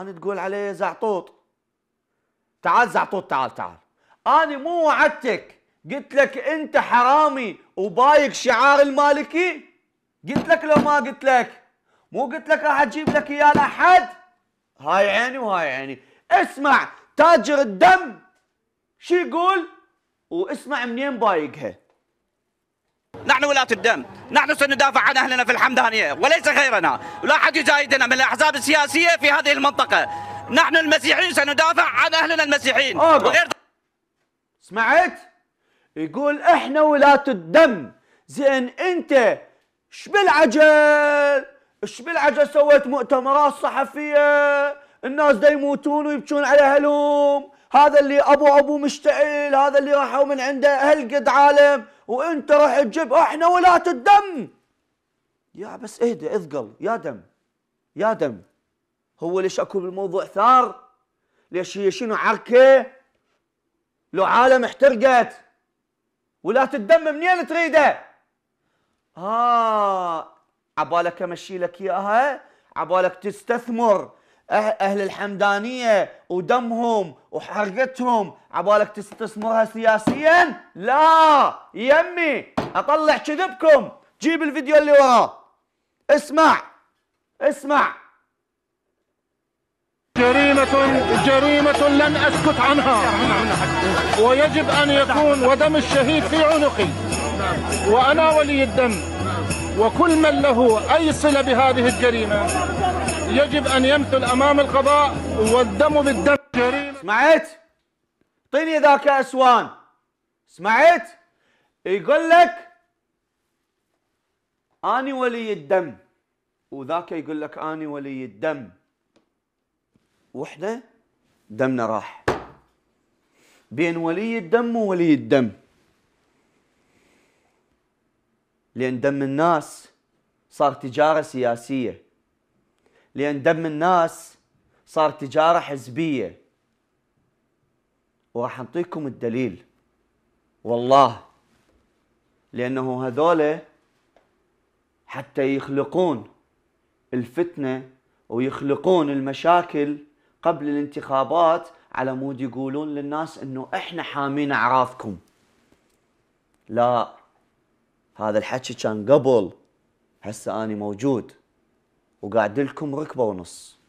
انا تقول علي زعطوط تعال زعطوط تعال تعال انا مو وعدتك قلت لك انت حرامي وبايك شعار المالكي قلت لك لو ما قلت لك مو قلت لك راح اجيب لك اياه لحد هاي عيني وهاي عيني اسمع تاجر الدم شو يقول واسمع منين بايقها نحن ولاة الدم نحن سندافع عن أهلنا في الحمدانية وليس غيرنا ولا أحد يزايدنا من الأحزاب السياسية في هذه المنطقة نحن المسيحيين سندافع عن أهلنا المسيحيين آه، وغير سمعت؟ يقول احنا ولاة الدم زين انت ايش بالعجل ايش بالعجل سويت مؤتمرات صحفية الناس دا يموتون ويبكون على اهلهم هذا اللي ابو ابو مشتعل هذا اللي راحوا من عنده اهل قد عالم وانت راح تجيب احنا ولاة الدم يا بس اهدى اثقل يا دم يا دم هو ليش اكو بالموضوع ثار ليش هي شنو عركه لو عالم احترقت ولاة الدم منين تريده اه عبالك امشي لك اياها عبالك تستثمر أه-، اهل الحمدانيه ودمهم وحرقتهم عبالك تستثمرها سياسيا؟ لا يمي اطلع كذبكم جيب الفيديو اللي وراه اسمع اسمع جريمة جريمة لن اسكت عنها ويجب ان يكون ودم الشهيد في عنقي وانا ولي الدم وكل من له اي صله بهذه الجريمه يجب أن يمثل أمام القضاء والدم بالدم جريمة سمعت؟ اعطيني ذاك أسوان سمعت؟ يقول لك أني ولي الدم وذاك يقول لك أني ولي الدم وحده دمنا راح بين ولي الدم وولي الدم لأن دم الناس صار تجارة سياسية لان دم الناس صار تجاره حزبيه وراح اعطيكم الدليل والله لانه هذول حتى يخلقون الفتنه ويخلقون المشاكل قبل الانتخابات على مود يقولون للناس انه احنا حامين اعرافكم لا هذا الحكي كان قبل هسه اني موجود وقاعد لكم ركبه ونص